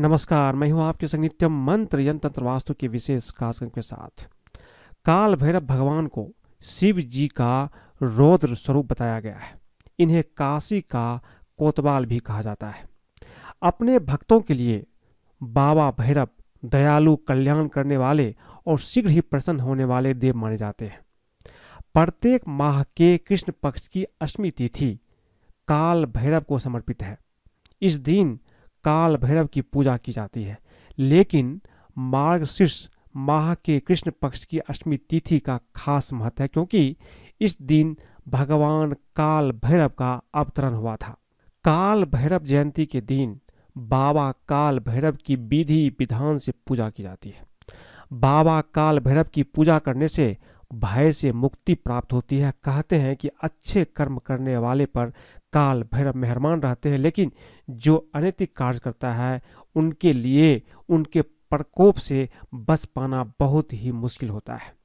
नमस्कार मैं हूं आपके संग नित्यम मंत्र यंत्र वास्तु के विशेष कार्यक्रम के साथ काल भैरव भगवान को शिव जी का रौद्र स्वरूप बताया गया है इन्हें काशी का कोतवाल भी कहा जाता है अपने भक्तों के लिए बाबा भैरव दयालु कल्याण करने वाले और शीघ्र ही प्रसन्न होने वाले देव माने जाते हैं प्रत्येक माह के कृष्ण पक्ष की अष्टमी तिथि काल भैरव को समर्पित है इस दिन काल भैरव की पूजा की जाती है लेकिन मार्गशीर्ष माह के कृष्ण पक्ष की अष्टमी तिथि का खास महत्व है क्योंकि इस दिन भगवान काल भैरव का अवतरण हुआ था काल भैरव जयंती के दिन बाबा काल भैरव की विधि विधान से पूजा की जाती है बाबा काल भैरव की पूजा करने से भय से मुक्ति प्राप्त होती है कहते हैं कि अच्छे कर्म करने वाले पर काल भैरव मेहरमान रहते हैं लेकिन जो अनैतिक कार्य करता है उनके लिए उनके प्रकोप से बच पाना बहुत ही मुश्किल होता है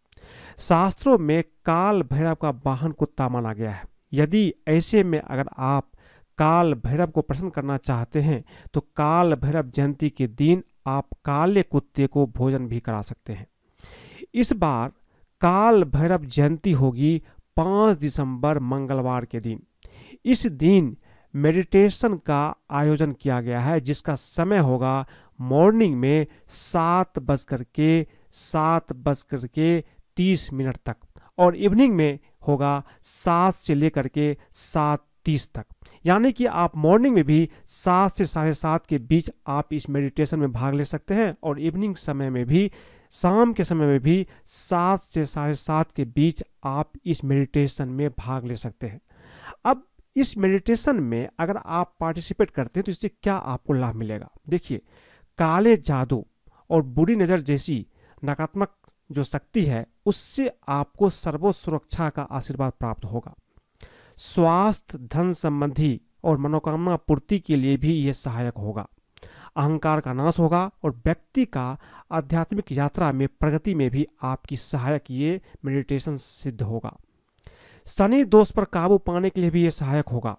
शास्त्रों में काल भैरव का वाहन कुत्ता माना गया है यदि ऐसे में अगर आप काल भैरव को प्रसन्न करना चाहते हैं तो काल भैरव जयंती के दिन आप काले कुत्ते को भोजन भी करा सकते हैं इस बार काल भैरव जयंती होगी पाँच दिसंबर मंगलवार के दिन इस दिन मेडिटेशन का आयोजन किया गया है जिसका समय होगा मॉर्निंग में सात बज कर के सात बज कर के तीस मिनट तक और इवनिंग में होगा सात से लेकर के सात तीस तक यानी कि आप मॉर्निंग में भी सात से साढ़े सात के बीच आप इस मेडिटेशन में भाग ले सकते हैं और इवनिंग समय में भी शाम के समय में भी सात से साढ़े सात के बीच आप इस मेडिटेशन में भाग ले सकते हैं अब इस मेडिटेशन में अगर आप पार्टिसिपेट करते हैं तो इससे क्या आपको लाभ मिलेगा देखिए काले जादू और बुरी नज़र जैसी नकारात्मक जो शक्ति है उससे आपको सर्वोच्च सुरक्षा का आशीर्वाद प्राप्त होगा स्वास्थ्य धन संबंधी और मनोकामना पूर्ति के लिए भी ये सहायक होगा अहंकार का नाश होगा और व्यक्ति का आध्यात्मिक यात्रा में प्रगति में भी आपकी सहायक ये मेडिटेशन सिद्ध होगा शनि दोष पर काबू पाने के लिए भी ये सहायक होगा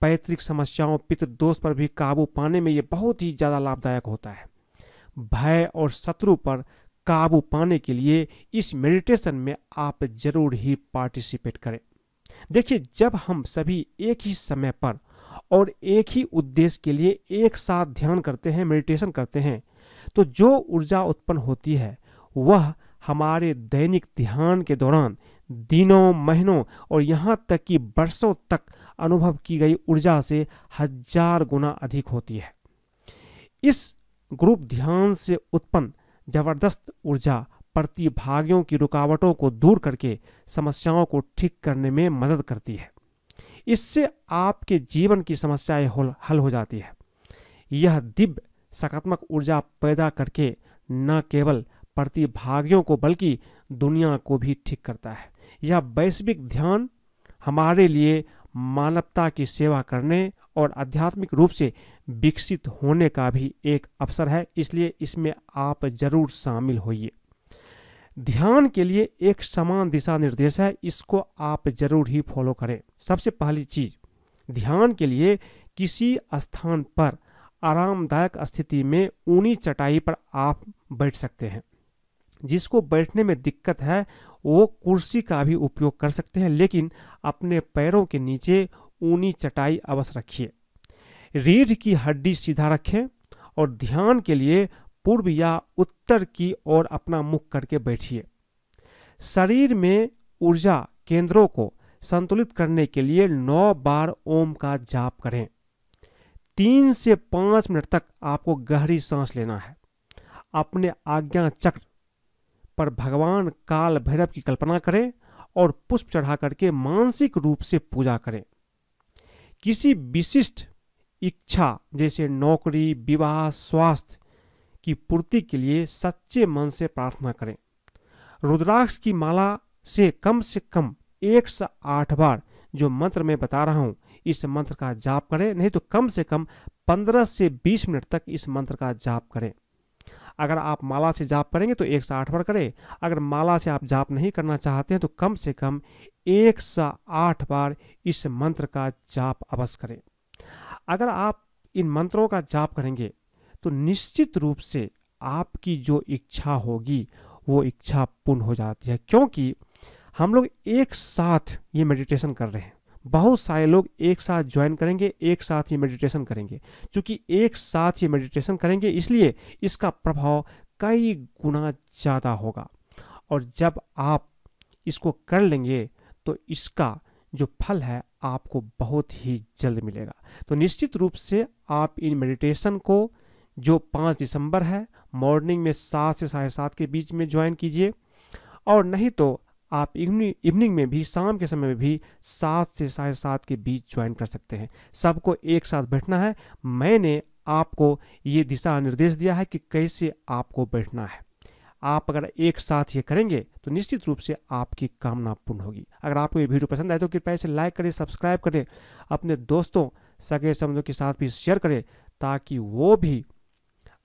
पैतृक समस्याओं पितृ दोष पर भी काबू पाने में ये बहुत ही ज़्यादा लाभदायक होता है भय और शत्रु पर काबू पाने के लिए इस मेडिटेशन में आप जरूर ही पार्टिसिपेट करें देखिए जब हम सभी एक ही समय पर और एक ही उद्देश्य के लिए एक साथ ध्यान करते हैं मेडिटेशन करते हैं तो जो ऊर्जा उत्पन्न होती है वह हमारे दैनिक ध्यान के दौरान दिनों महीनों और यहाँ तक कि बरसों तक अनुभव की गई ऊर्जा से हजार गुना अधिक होती है इस ग्रुप ध्यान से उत्पन्न जबरदस्त ऊर्जा प्रतिभागियों की रुकावटों को दूर करके समस्याओं को ठीक करने में मदद करती है इससे आपके जीवन की समस्याएं हल हो जाती है यह दिव्य सकारात्मक ऊर्जा पैदा करके न केवल प्रतिभागियों को बल्कि दुनिया को भी ठीक करता है यह वैश्विक ध्यान हमारे लिए मानवता की सेवा करने और आध्यात्मिक रूप से विकसित होने का भी एक अवसर है इसलिए इसमें आप जरूर शामिल होइए ध्यान के लिए एक समान दिशा निर्देश है इसको आप जरूर ही फॉलो करें सबसे पहली चीज ध्यान के लिए किसी स्थान पर आरामदायक स्थिति में ऊनी चटाई पर आप बैठ सकते हैं जिसको बैठने में दिक्कत है वो कुर्सी का भी उपयोग कर सकते हैं लेकिन अपने पैरों के नीचे ऊनी चटाई अवश्य रखिए रीढ़ की हड्डी सीधा रखें और ध्यान के लिए पूर्व या उत्तर की ओर अपना मुख करके बैठिए शरीर में ऊर्जा केंद्रों को संतुलित करने के लिए नौ बार ओम का जाप करें तीन से पाँच मिनट तक आपको गहरी सांस लेना है अपने आज्ञा चक्र पर भगवान काल भैरव की कल्पना करें और पुष्प चढ़ा करके मानसिक रूप से पूजा करें किसी विशिष्ट इच्छा जैसे नौकरी विवाह स्वास्थ्य की पूर्ति के लिए सच्चे मन से प्रार्थना करें रुद्राक्ष की माला से कम से कम एक से आठ बार जो मंत्र में बता रहा हूँ इस मंत्र का जाप करें नहीं तो कम से कम पंद्रह से बीस मिनट तक इस मंत्र का जाप करें अगर आप माला से जाप करेंगे तो एक सौ आठ बार करें अगर माला से आप जाप नहीं करना चाहते हैं तो कम से कम एक सौ आठ बार इस मंत्र का जाप अवश्य करें अगर आप इन मंत्रों का जाप करेंगे तो निश्चित रूप से आपकी जो इच्छा होगी वो इच्छा पूर्ण हो जाती है क्योंकि हम लोग एक साथ ये मेडिटेशन कर रहे हैं बहुत सारे लोग एक साथ ज्वाइन करेंगे एक साथ ही मेडिटेशन करेंगे क्योंकि एक साथ ही मेडिटेशन करेंगे इसलिए इसका प्रभाव कई गुना ज़्यादा होगा और जब आप इसको कर लेंगे तो इसका जो फल है आपको बहुत ही जल्द मिलेगा तो निश्चित रूप से आप इन मेडिटेशन को जो पाँच दिसंबर है मॉर्निंग में सात से साढ़े सात के बीच में ज्वाइन कीजिए और नहीं तो आप इवनिंग में भी शाम के समय में भी सात से साढ़े सात के बीच ज्वाइन कर सकते हैं सबको एक साथ बैठना है मैंने आपको ये दिशा निर्देश दिया है कि कैसे आपको बैठना है आप अगर एक साथ ये करेंगे तो निश्चित रूप से आपकी कामना पूर्ण होगी अगर आपको ये वीडियो पसंद आए तो कृपया इसे लाइक करें सब्सक्राइब करें अपने दोस्तों सगे समझों के साथ भी शेयर करें ताकि वो भी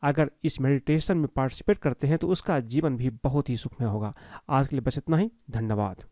अगर इस मेडिटेशन में पार्टिसिपेट करते हैं तो उसका जीवन भी बहुत ही सुखमय होगा आज के लिए बस इतना ही धन्यवाद